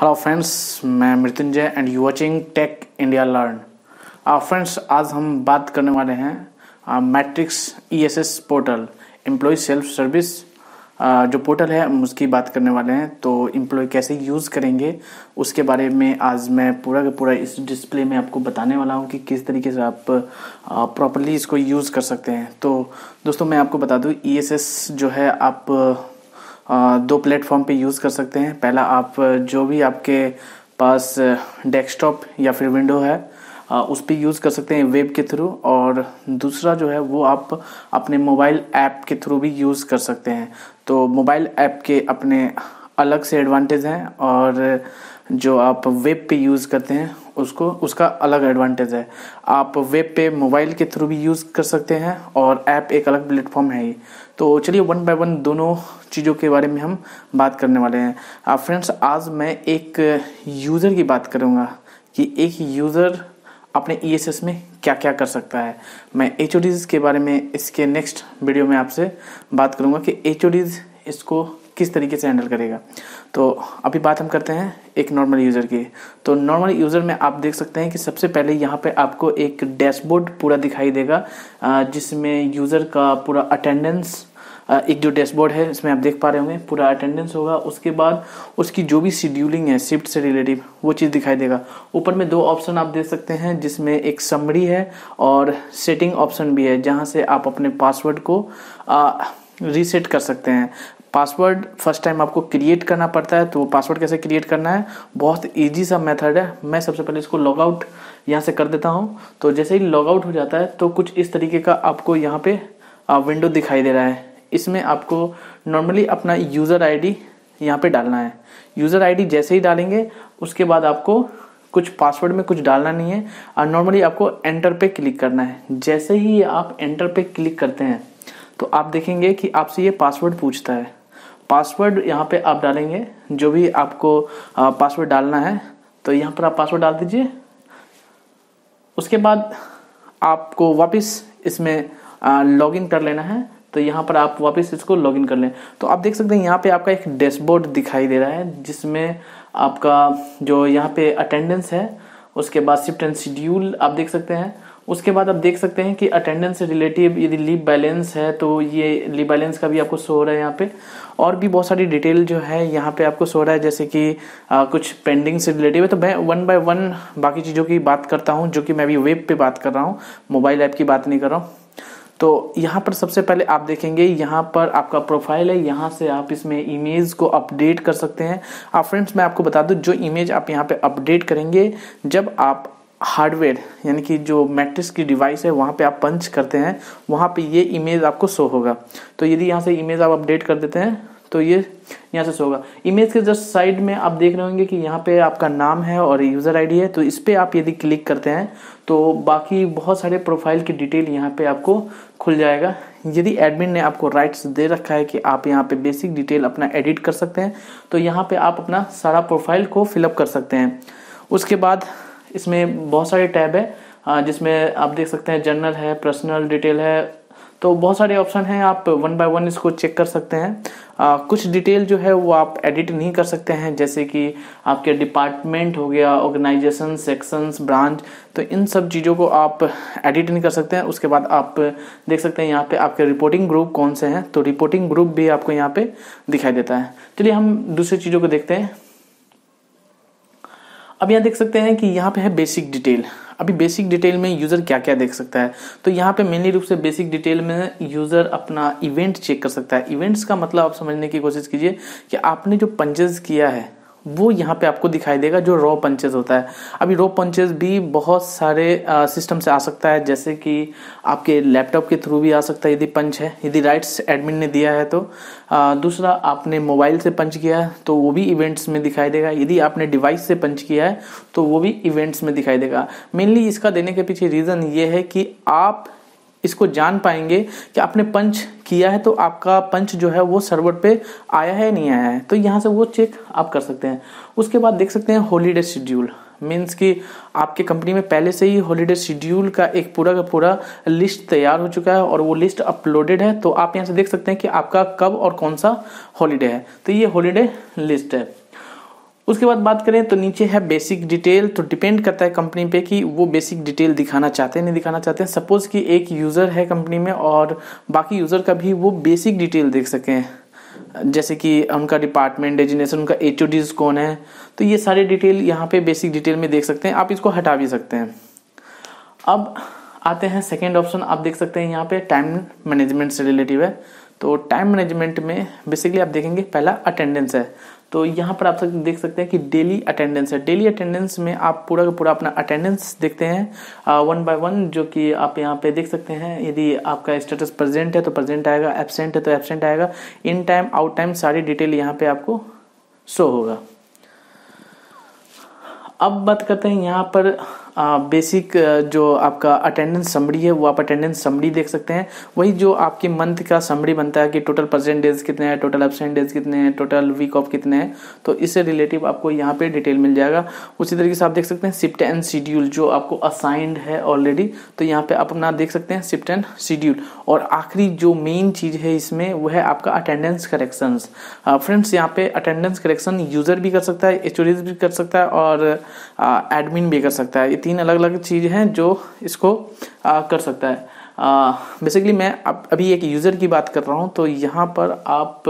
hello friends मैं Mrityunjay and you watching tech India learn friends आज हम बात करने वाले हैं matrix ESS portal employ self service जो पोर्टल है हम उसकी बात करने वाले हैं तो एम्प्लॉय कैसे यूज़ करेंगे उसके बारे में आज मैं पूरा का पूरा इस डिस्प्ले में आपको बताने वाला हूँ कि किस तरीके से आप प्रॉपरली uh, इसको यूज़ कर सकते हैं तो दोस्तों मैं आपको बता दूँ ई e जो है आप दो प्लेटफॉर्म पे यूज़ कर सकते हैं पहला आप जो भी आपके पास डेस्कटॉप या फिर विंडो है उस पर यूज़ कर सकते हैं वेब के थ्रू और दूसरा जो है वो आप अपने मोबाइल ऐप के थ्रू भी यूज़ कर सकते हैं तो मोबाइल ऐप के अपने अलग से एडवांटेज हैं और जो आप वेब पे यूज़ करते हैं उसको उसका अलग एडवांटेज है आप वेब पे मोबाइल के थ्रू भी यूज़ कर सकते हैं और ऐप एक अलग प्लेटफॉर्म है ही तो चलिए वन बाय वन दोनों चीज़ों के बारे में हम बात करने वाले हैं फ्रेंड्स आज मैं एक यूज़र की बात करूँगा कि एक यूज़र अपने ई e में क्या क्या कर सकता है मैं एच के बारे में इसके नेक्स्ट वीडियो में आपसे बात करूँगा कि एच इसको किस तरीके से हैंडल करेगा तो अभी बात हम करते हैं एक नॉर्मल यूज़र की तो नॉर्मल यूज़र में आप देख सकते हैं कि सबसे पहले यहाँ पे आपको एक डैशबोर्ड पूरा दिखाई देगा जिसमें यूज़र का पूरा अटेंडेंस एक जो डैशबोर्ड है इसमें आप देख पा रहे होंगे पूरा अटेंडेंस होगा उसके बाद उसकी जो भी शेड्यूलिंग है शिफ्ट से रिलेटिव वो चीज़ दिखाई देगा ऊपर में दो ऑप्शन आप देख सकते हैं जिसमें एक समरी है और सेटिंग ऑप्शन भी है जहाँ से आप अपने पासवर्ड को आ, रीसेट कर सकते हैं पासवर्ड फर्स्ट टाइम आपको क्रिएट करना पड़ता है तो पासवर्ड कैसे क्रिएट करना है बहुत ईजी सा मेथड है मैं सबसे पहले इसको लॉग आउट यहाँ से कर देता हूँ तो जैसे ही लॉग आउट हो जाता है तो कुछ इस तरीके का आपको यहाँ पे विंडो दिखाई दे रहा है इसमें आपको नॉर्मली अपना यूज़र आईडी यहाँ पर डालना है यूज़र आईडी जैसे ही डालेंगे उसके बाद आपको कुछ पासवर्ड में कुछ डालना नहीं है और नॉर्मली आपको एंटर पे क्लिक करना है जैसे ही आप एंटर पे क्लिक करते हैं तो आप देखेंगे कि आपसे ये पासवर्ड पूछता है पासवर्ड यहाँ पे आप डालेंगे जो भी आपको पासवर्ड डालना है तो यहाँ पर आप पासवर्ड डाल दीजिए उसके बाद आपको वापस इसमें लॉगिन कर लेना है तो यहाँ पर आप वापस इसको लॉगिन कर लें तो आप देख सकते हैं यहाँ पे आपका एक डैशबोर्ड दिखाई दे रहा है जिसमें आपका जो यहाँ पे अटेंडेंस है उसके बाद शिफ्ट एंड शेड्यूल आप देख सकते हैं उसके बाद आप देख सकते हैं कि अटेंडेंस से रिलेटिव यदि लीव बैलेंस है तो ये लीव बैलेंस का भी आपको शो हो रहा है यहाँ पे और भी बहुत सारी डिटेल जो है यहाँ पे आपको शो हो रहा है जैसे कि आ, कुछ पेंडिंग से रिलेटिव है तो मैं वन बाय वन बाकी चीज़ों की बात करता हूँ जो कि मैं अभी वेब पे बात कर रहा हूँ मोबाइल ऐप की बात नहीं कर रहा हूँ तो यहाँ पर सबसे पहले आप देखेंगे यहाँ पर आपका प्रोफाइल है यहाँ से आप इसमें इमेज को अपडेट कर सकते हैं आप फ्रेंड्स मैं आपको बता दूँ जो इमेज आप यहाँ पे अपडेट करेंगे जब आप हार्डवेयर यानी कि जो मैट्रिक्स की डिवाइस है वहाँ पे आप पंच करते हैं वहाँ पे ये इमेज आपको शो होगा तो यदि यहाँ से इमेज आप अपडेट कर देते हैं तो ये यहाँ से शो होगा इमेज के जस्ट साइड में आप देख रहे होंगे कि यहाँ पे आपका नाम है और यूज़र आईडी है तो इस पर आप यदि क्लिक करते हैं तो बाकी बहुत सारे प्रोफाइल की डिटेल यहाँ पर आपको खुल जाएगा यदि एडमिन ने आपको राइट्स दे रखा है कि आप यहाँ पे बेसिक डिटेल अपना एडिट कर सकते हैं तो यहाँ पे आप अपना सारा प्रोफाइल को फिलअप कर सकते हैं उसके बाद इसमें बहुत सारे टैब है जिसमें आप देख सकते हैं जनरल है पर्सनल डिटेल है तो बहुत सारे ऑप्शन हैं आप वन बाय वन इसको चेक कर सकते हैं आ, कुछ डिटेल जो है वो आप एडिट नहीं कर सकते हैं जैसे कि आपके डिपार्टमेंट हो गया ऑर्गेनाइजेशन सेक्शंस ब्रांच तो इन सब चीज़ों को आप एडिट नहीं कर सकते हैं उसके बाद आप देख सकते हैं यहाँ पे आपके रिपोर्टिंग ग्रुप कौन से हैं तो रिपोर्टिंग ग्रुप भी आपको यहाँ पे दिखाई देता है चलिए हम दूसरी चीज़ों को देखते हैं अब यहाँ देख सकते हैं कि यहाँ पे है बेसिक डिटेल अभी बेसिक डिटेल में यूज़र क्या क्या देख सकता है तो यहाँ पे मेनली रूप से बेसिक डिटेल में यूज़र अपना इवेंट चेक कर सकता है इवेंट्स का मतलब आप समझने की कोशिश कीजिए कि आपने जो पंजेस किया है वो यहाँ पे आपको दिखाई देगा जो रॉ पंचेज होता है अभी रॉ पंचेज भी बहुत सारे सिस्टम से आ सकता है जैसे कि आपके लैपटॉप के थ्रू भी आ सकता है यदि पंच है यदि राइट्स एडमिन ने दिया है तो आ, दूसरा आपने मोबाइल से पंच किया है तो वो भी इवेंट्स में दिखाई देगा यदि आपने डिवाइस से पंच किया है तो वो भी इवेंट्स में दिखाई देगा मेनली इसका देने के पीछे रीज़न ये है कि आप इसको जान पाएंगे कि आपने पंच किया है तो आपका पंच जो है वो सर्वर पे आया है नहीं आया है तो यहाँ से वो चेक आप कर सकते हैं उसके बाद देख सकते हैं हॉलीडे शेड्यूल मीन्स कि आपके कंपनी में पहले से ही हॉलीडे शेड्यूल का एक पूरा का पूरा लिस्ट तैयार हो चुका है और वो लिस्ट अपलोडेड है तो आप यहाँ से देख सकते हैं कि आपका कब और कौन सा हॉलीडे है तो ये हॉलीडे लिस्ट है उसके बाद बात करें तो नीचे है बेसिक डिटेल तो डिपेंड करता है कंपनी पे कि वो बेसिक डिटेल दिखाना चाहते हैं नहीं दिखाना चाहते हैं सपोज कि एक यूज़र है कंपनी में और बाकी यूज़र का भी वो बेसिक डिटेल देख सकें जैसे कि उनका डिपार्टमेंट डेजिनेशन उनका एच कौन है तो ये सारे डिटेल यहाँ पे बेसिक डिटेल में देख सकते हैं आप इसको हटा भी सकते हैं अब आते हैं सेकेंड ऑप्शन आप देख सकते हैं यहाँ पे टाइम मैनेजमेंट से रिलेटिव है तो टाइम मैनेजमेंट में बेसिकली आप देखेंगे पहला अटेंडेंस है तो यहाँ पर आप देख सकते हैं कि डेली अटेंडेंस है डेली अटेंडेंस में आप पूरा का पूरा अपना अटेंडेंस देखते हैं वन बाय वन जो कि आप यहाँ पे देख सकते हैं यदि आपका स्टेटस प्रेजेंट है तो प्रेजेंट आएगा एबसेंट है तो एबसेंट आएगा इन टाइम आउट टाइम सारी डिटेल यहाँ पे आपको शो होगा अब बात करते हैं यहाँ पर बेसिक जो आपका अटेंडेंस समरी है वो आप अटेंडेंस समरी देख सकते हैं वही जो आपके मंथ का समरी बनता है कि टोटल डेज कितने हैं टोटल एबसेंट डेज कितने हैं टोटल वीक ऑफ कितने हैं तो इससे रिलेटिव आपको यहाँ पे डिटेल मिल जाएगा उसी तरीके से आप देख सकते हैं शिफ्ट एंड शेड्यूल जो आपको असाइंड है ऑलरेडी तो यहाँ पे आप अपना देख सकते हैं शिफ्ट एंड शेड्यूल और आखिरी जो मेन चीज़ है इसमें वो है आपका अटेंडेंस करेक्शन फ्रेंड्स यहाँ पे अटेंडेंस करेक्शन यूजर भी कर सकता है एच भी कर सकता है और एडमिन भी कर सकता है तीन अलग अलग चीज़ हैं जो इसको आ, कर सकता है बेसिकली मैं अब अभी एक यूज़र की बात कर रहा हूँ तो यहाँ पर आप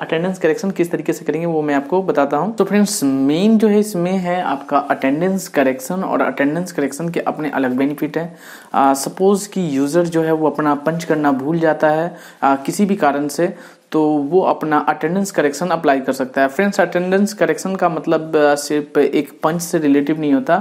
अटेंडेंस करेक्शन किस तरीके से करेंगे वो मैं आपको बताता हूँ तो फ्रेंड्स मेन जो है इसमें है आपका अटेंडेंस करेक्शन और अटेंडेंस करेक्शन के अपने अलग बेनिफिट हैं सपोज़ कि यूज़र जो है वो अपना पंच करना भूल जाता है आ, किसी भी कारण से तो वो अपना अटेंडेंस करेक्शन अप्लाई कर सकता है फ्रेंड्स अटेंडेंस करेक्शन का मतलब सिर्फ एक पंच से रिलेटिव नहीं होता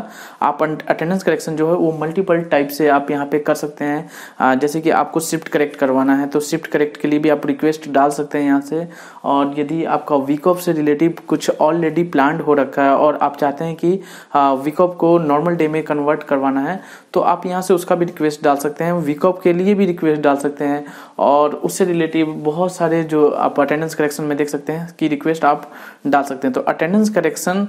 आप अटेंडेंस करेक्शन जो है वो मल्टीपल टाइप से आप यहाँ पे कर सकते हैं जैसे कि आपको शिफ्ट करेक्ट करवाना है तो शिफ्ट करेक्ट के लिए भी आप रिक्वेस्ट डाल सकते हैं यहाँ से और यदि आपका वीकऑफ से रिलेटिव कुछ ऑलरेडी प्लान हो रखा है और आप चाहते हैं कि वीकऑफ को नॉर्मल डे में कन्वर्ट करवाना है तो आप यहाँ से उसका भी रिक्वेस्ट डाल सकते हैं वीकअप के लिए भी रिक्वेस्ट डाल सकते हैं और उससे रिलेटिव बहुत सारे जो आप अटेंडेंस करेक्शन में देख सकते हैं कि रिक्वेस्ट आप डाल सकते हैं तो अटेंडेंस करेक्शन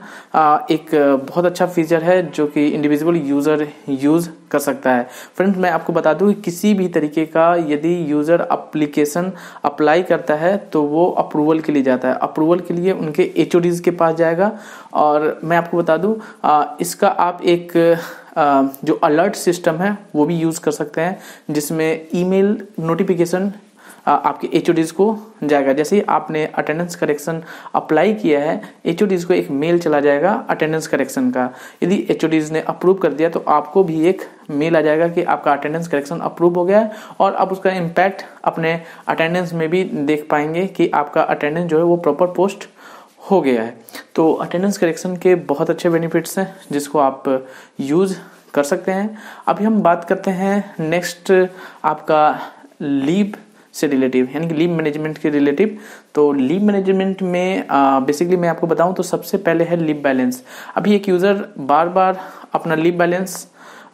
एक बहुत अच्छा फीचर है जो कि इंडिविजुअल यूज़र यूज़ कर सकता है फ्रेंड्स मैं आपको बता दूं कि किसी भी तरीके का यदि यूज़र अप्लीकेशन अप्लाई करता है तो वो अप्रूवल के लिए जाता है अप्रूवल के लिए उनके एच के पास जाएगा और मैं आपको बता दूँ इसका आप एक जो अलर्ट सिस्टम है वो भी यूज़ कर सकते हैं जिसमें ईमेल नोटिफिकेशन आपके एच को जाएगा जैसे ही आपने अटेंडेंस करेक्शन अप्लाई किया है एच को एक मेल चला जाएगा अटेंडेंस करेक्शन का यदि एच ने अप्रूव कर दिया तो आपको भी एक मेल आ जाएगा कि आपका अटेंडेंस करेक्शन अप्रूव हो गया है और आप उसका इम्पैक्ट अपने अटेंडेंस में भी देख पाएंगे कि आपका अटेंडेंस जो है वो प्रॉपर पोस्ट हो गया है तो अटेंडेंस करेक्शन के बहुत अच्छे बेनिफिट्स हैं जिसको आप यूज़ कर सकते हैं अभी हम बात करते हैं नेक्स्ट आपका लीव से रिलेटिव यानी कि लीव मैनेजमेंट के रिलेटिव तो लीव मैनेजमेंट में बेसिकली मैं आपको बताऊं तो सबसे पहले है लीव बैलेंस अभी एक यूज़र बार बार अपना लीव बैलेंस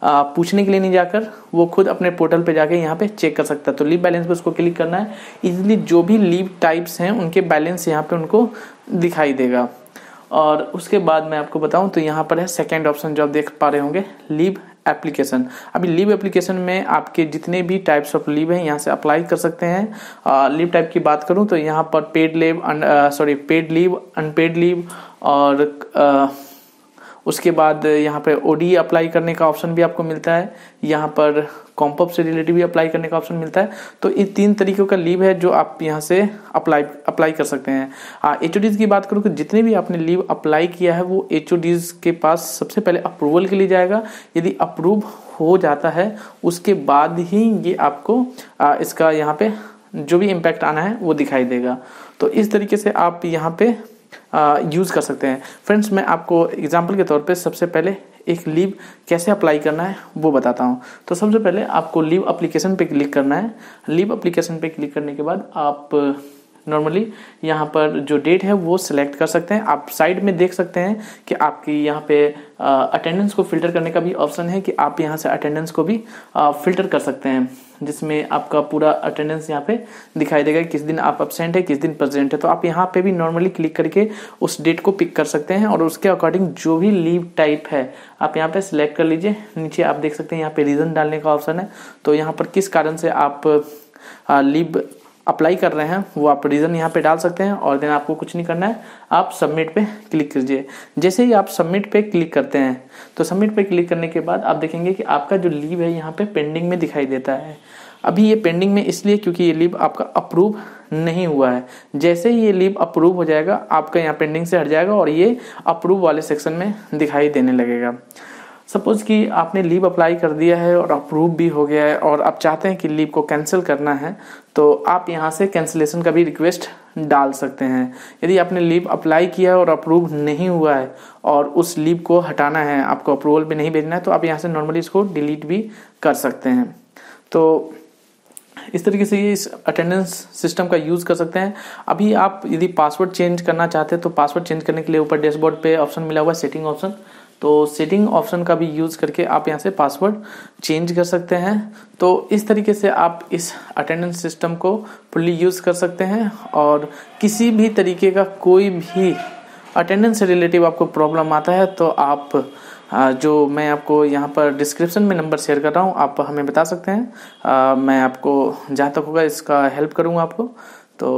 पूछने के लिए नहीं जाकर वो खुद अपने पोर्टल पे जाके यहाँ पे चेक कर सकता है तो लीव बैलेंस पे उसको क्लिक करना है इजिली जो भी लीव टाइप्स हैं उनके बैलेंस यहाँ पे उनको दिखाई देगा और उसके बाद मैं आपको बताऊं तो यहाँ पर है सेकेंड ऑप्शन जो आप देख पा रहे होंगे लीव एप्लीकेशन अभी लीव एप्लीकेशन में आपके जितने भी टाइप्स ऑफ लीव हैं यहाँ से अप्लाई कर सकते हैं लीव टाइप की बात करूँ तो यहाँ पर paid leave sorry paid leave unpaid leave और आ, उसके बाद यहाँ पर ओडी अप्लाई करने का ऑप्शन भी आपको मिलता है यहाँ पर कॉम्पअप से रिलेटिव भी अप्लाई करने का ऑप्शन मिलता है तो इन तीन तरीकों का लीव है जो आप यहाँ से अप्लाई अप्लाई कर सकते हैं एच हाँ, की बात करूँ कि जितने भी आपने लीव अप्लाई किया है वो एच के पास सबसे पहले अप्रूवल के लिए जाएगा यदि अप्रूव हो जाता है उसके बाद ही ये आपको आ, इसका यहाँ पे जो भी इम्पैक्ट आना है वो दिखाई देगा तो इस तरीके से आप यहाँ पे यूज़ कर सकते हैं फ्रेंड्स मैं आपको एग्जाम्पल के तौर पे सबसे पहले एक लीव कैसे अप्लाई करना है वो बताता हूँ तो सबसे पहले आपको लीव अप्लीकेशन पे क्लिक करना है लीव अप्लीकेशन पे क्लिक करने के बाद आप नॉर्मली यहाँ पर जो डेट है वो सिलेक्ट कर सकते हैं आप साइड में देख सकते हैं कि आपकी यहाँ पे अटेंडेंस को फिल्टर करने का भी ऑप्शन है कि आप यहाँ से अटेंडेंस को भी फिल्टर कर सकते हैं जिसमें आपका पूरा अटेंडेंस यहाँ पे दिखाई देगा किस दिन आप एबसेंट है किस दिन प्रेजेंट है तो आप यहाँ पे भी नॉर्मली क्लिक करके उस डेट को पिक कर सकते हैं और उसके अकॉर्डिंग जो भी लीव टाइप है आप यहाँ पे सिलेक्ट कर लीजिए नीचे आप देख सकते हैं यहाँ पे रीज़न डालने का ऑप्शन है तो यहाँ पर किस कारण से आप लीव अप्लाई कर रहे हैं वो आप रीज़न यहाँ पे डाल सकते हैं और देन आपको कुछ नहीं करना है आप सबमिट पे क्लिक कीजिए जैसे ही आप सबमिट पे क्लिक करते हैं तो सबमिट पे क्लिक करने के बाद आप देखेंगे कि आपका जो लीव है यहाँ पे पेंडिंग में दिखाई देता है अभी ये पेंडिंग में इसलिए क्योंकि ये लीव आपका अप्रूव नहीं हुआ है जैसे ही ये लीव अप्रूव हो जाएगा आपका यहाँ पेंडिंग से हट जाएगा और ये अप्रूव वाले सेक्शन में दिखाई देने लगेगा सपोज कि आपने लीव अप्लाई कर दिया है और अप्रूव भी हो गया है और आप चाहते हैं कि लीव को कैंसिल करना है तो आप यहाँ से कैंसिलेशन का भी रिक्वेस्ट डाल सकते हैं यदि आपने लीव अप्लाई किया और अप्रूव नहीं हुआ है और उस लीव को हटाना है आपको अप्रूवल भी नहीं भेजना है तो आप यहाँ से नॉर्मली इसको डिलीट भी कर सकते हैं तो इस तरीके से ये इस अटेंडेंस सिस्टम का यूज़ कर सकते हैं अभी आप यदि पासवर्ड चेंज करना चाहते हैं तो पासवर्ड चेंज करने के लिए ऊपर डैशबोर्ड पे ऑप्शन मिला हुआ है सेटिंग ऑप्शन तो सेटिंग ऑप्शन का भी यूज़ करके आप यहाँ से पासवर्ड चेंज कर सकते हैं तो इस तरीके से आप इस अटेंडेंस सिस्टम को फुल्ली यूज़ कर सकते हैं और किसी भी तरीके का कोई भी अटेंडेंस से रिलेटिव आपको प्रॉब्लम आता है तो आप जो मैं आपको यहाँ पर डिस्क्रिप्शन में नंबर शेयर कर रहा हूँ आप हमें बता सकते हैं आ, मैं आपको जहाँ तक होगा इसका हेल्प करूँगा आपको तो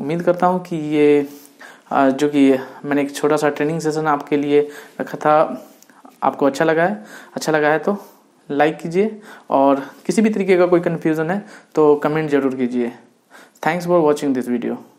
उम्मीद करता हूँ कि ये जो कि मैंने एक छोटा सा ट्रेनिंग सेशन आपके लिए रखा था आपको अच्छा लगा है अच्छा लगा है तो लाइक कीजिए और किसी भी तरीके का कोई कन्फ्यूज़न है तो कमेंट ज़रूर कीजिए thanks for watching this video